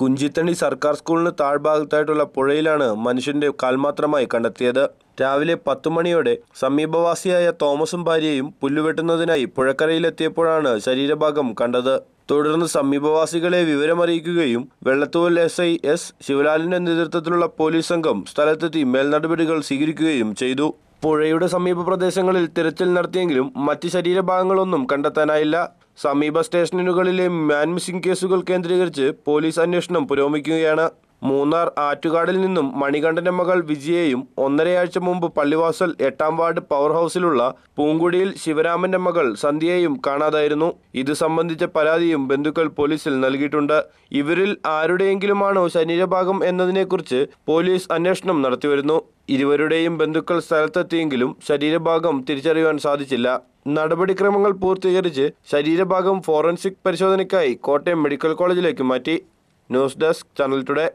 കുഞ്ചിത്തണ്ണി സർക്കാർ സ്കൂളിന് താഴ്ഭാഗത്തായിട്ടുള്ള പുഴയിലാണ് മനുഷ്യന്റെ കാൽമാത്രമായി കണ്ടെത്തിയത് രാവിലെ പത്തു മണിയോടെ സമീപവാസിയായ തോമസും ഭാര്യയും പുല്ലുവെട്ടുന്നതിനായി പുഴക്കരയിലെത്തിയപ്പോഴാണ് ശരീരഭാഗം കണ്ടത് തുടർന്ന് സമീപവാസികളെ വിവരമറിയിക്കുകയും വെള്ളത്തൂൽ എസ് ഐ എസ് ശിവലാലിന്റെ നേതൃത്വത്തിലുള്ള പോലീസ് സംഘം സ്ഥലത്തെത്തി മേൽനടപടികൾ സ്വീകരിക്കുകയും ചെയ്തു പുഴയുടെ സമീപ പ്രദേശങ്ങളിൽ തിരച്ചിൽ നടത്തിയെങ്കിലും മറ്റ് ശരീരഭാഗങ്ങളൊന്നും കണ്ടെത്താനായില്ല സമീപ സ്റ്റേഷനുകളിലെ മാൻ മിസ്സിംഗ് കേസുകൾ കേന്ദ്രീകരിച്ച് പോലീസ് അന്വേഷണം പുരോഗമിക്കുകയാണ് മൂന്നാർ ആറ്റുകാടിൽ നിന്നും മണികണ്ഠന്റെ മകൾ വിജയയും ഒന്നരയാഴ്ച മുമ്പ് പള്ളിവാസൽ എട്ടാം വാർഡ് പവർ ഹൗസിലുള്ള പൂങ്കുടിയിൽ ശിവരാമന്റെ മകൾ സന്ധ്യയെയും കാണാതായിരുന്നു ഇത് സംബന്ധിച്ച പരാതിയും ബന്ധുക്കൾ പോലീസിൽ നൽകിയിട്ടുണ്ട് ഇവരിൽ ആരുടെയെങ്കിലുമാണോ ശരീരഭാഗം എന്നതിനെക്കുറിച്ച് പോലീസ് അന്വേഷണം നടത്തിവരുന്നു ഇരുവരുടെയും ബന്ധുക്കൾ സ്ഥലത്തെത്തിയെങ്കിലും ശരീരഭാഗം തിരിച്ചറിയുവാൻ സാധിച്ചില്ല നടപടിക്രമങ്ങൾ പൂർത്തീകരിച്ച് ശരീരഭാഗം ഫോറൻസിക് പരിശോധനയ്ക്കായി കോട്ടയം മെഡിക്കൽ കോളേജിലേക്ക് മാറ്റി ന്യൂസ് ഡെസ്ക് ചാനൽ ടുഡേ